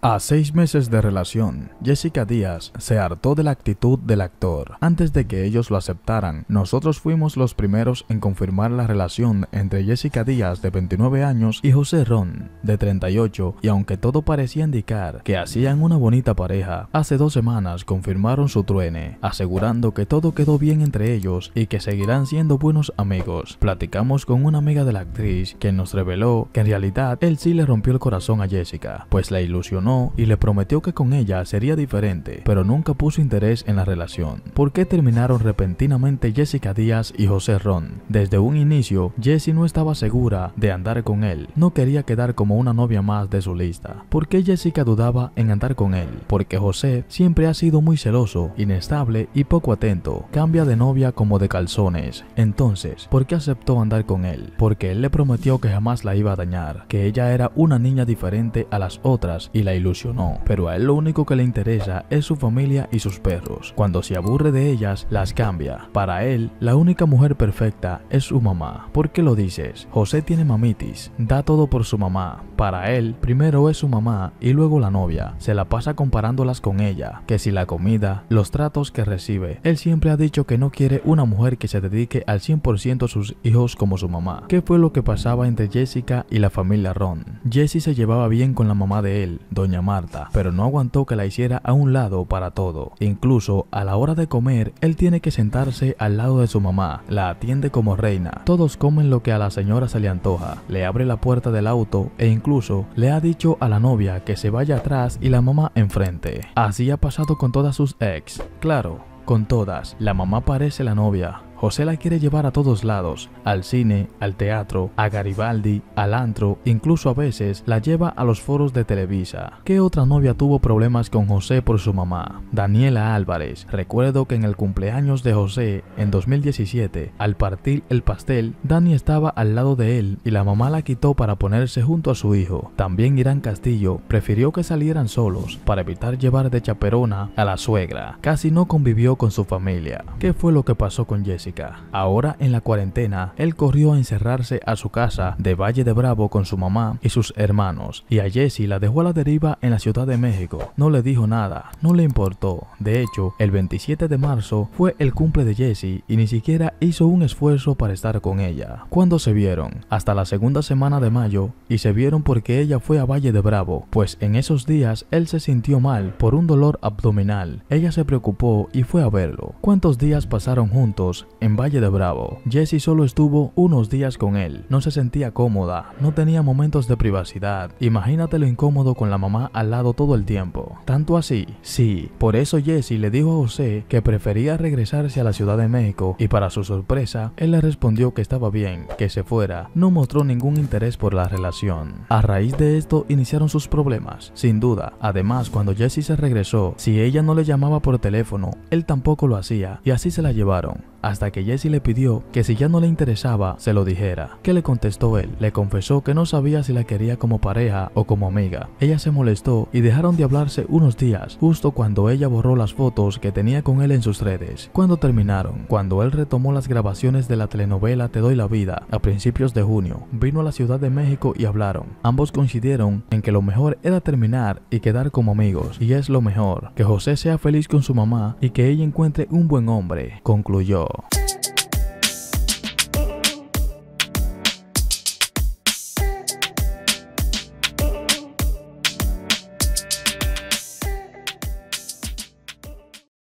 A seis meses de relación, Jessica Díaz se hartó de la actitud del actor. Antes de que ellos lo aceptaran, nosotros fuimos los primeros en confirmar la relación entre Jessica Díaz de 29 años y José Ron de 38 y aunque todo parecía indicar que hacían una bonita pareja, hace dos semanas confirmaron su truene, asegurando que todo quedó bien entre ellos y que seguirán siendo buenos amigos. Platicamos con una amiga de la actriz que nos reveló que en realidad él sí le rompió el corazón a Jessica, pues la ilusionó y le prometió que con ella sería diferente, pero nunca puso interés en la relación. ¿Por qué terminaron repentinamente Jessica Díaz y José Ron? Desde un inicio, Jessie no estaba segura de andar con él, no quería quedar como una novia más de su lista. ¿Por qué Jessica dudaba en andar con él? Porque José siempre ha sido muy celoso, inestable y poco atento, cambia de novia como de calzones. Entonces, ¿por qué aceptó andar con él? Porque él le prometió que jamás la iba a dañar, que ella era una niña diferente a las otras y la ilusionó, pero a él lo único que le interesa es su familia y sus perros. Cuando se aburre de ellas, las cambia. Para él, la única mujer perfecta es su mamá. ¿Por qué lo dices? José tiene mamitis, da todo por su mamá. Para él, primero es su mamá y luego la novia. Se la pasa comparándolas con ella, que si la comida, los tratos que recibe. Él siempre ha dicho que no quiere una mujer que se dedique al 100% a sus hijos como su mamá. ¿Qué fue lo que pasaba entre Jessica y la familia Ron? Jessie se llevaba bien con la mamá de él, Marta, pero no aguantó que la hiciera a un lado para todo. Incluso a la hora de comer, él tiene que sentarse al lado de su mamá, la atiende como reina. Todos comen lo que a la señora se le antoja, le abre la puerta del auto e incluso le ha dicho a la novia que se vaya atrás y la mamá enfrente. Así ha pasado con todas sus ex. Claro, con todas, la mamá parece la novia, José la quiere llevar a todos lados, al cine, al teatro, a Garibaldi, al antro, incluso a veces la lleva a los foros de Televisa. ¿Qué otra novia tuvo problemas con José por su mamá? Daniela Álvarez. Recuerdo que en el cumpleaños de José, en 2017, al partir el pastel, Dani estaba al lado de él y la mamá la quitó para ponerse junto a su hijo. También Irán Castillo prefirió que salieran solos para evitar llevar de chaperona a la suegra. Casi no convivió con su familia. ¿Qué fue lo que pasó con Jesse? Ahora, en la cuarentena, él corrió a encerrarse a su casa de Valle de Bravo con su mamá y sus hermanos, y a Jesse la dejó a la deriva en la Ciudad de México. No le dijo nada, no le importó. De hecho, el 27 de marzo fue el cumple de Jesse y ni siquiera hizo un esfuerzo para estar con ella. Cuando se vieron? Hasta la segunda semana de mayo, y se vieron porque ella fue a Valle de Bravo, pues en esos días él se sintió mal por un dolor abdominal. Ella se preocupó y fue a verlo. ¿Cuántos días pasaron juntos en Valle de Bravo, Jesse solo estuvo unos días con él. No se sentía cómoda, no tenía momentos de privacidad. Imagínate lo incómodo con la mamá al lado todo el tiempo. Tanto así, sí, por eso Jesse le dijo a José que prefería regresarse a la Ciudad de México y para su sorpresa, él le respondió que estaba bien, que se fuera. No mostró ningún interés por la relación. A raíz de esto iniciaron sus problemas, sin duda. Además, cuando Jesse se regresó, si ella no le llamaba por teléfono, él tampoco lo hacía y así se la llevaron hasta que Jesse le pidió que si ya no le interesaba, se lo dijera. ¿Qué le contestó él? Le confesó que no sabía si la quería como pareja o como amiga. Ella se molestó y dejaron de hablarse unos días, justo cuando ella borró las fotos que tenía con él en sus redes. Cuando terminaron, cuando él retomó las grabaciones de la telenovela Te doy la vida, a principios de junio, vino a la Ciudad de México y hablaron. Ambos coincidieron en que lo mejor era terminar y quedar como amigos, y es lo mejor, que José sea feliz con su mamá y que ella encuentre un buen hombre, concluyó. Oh.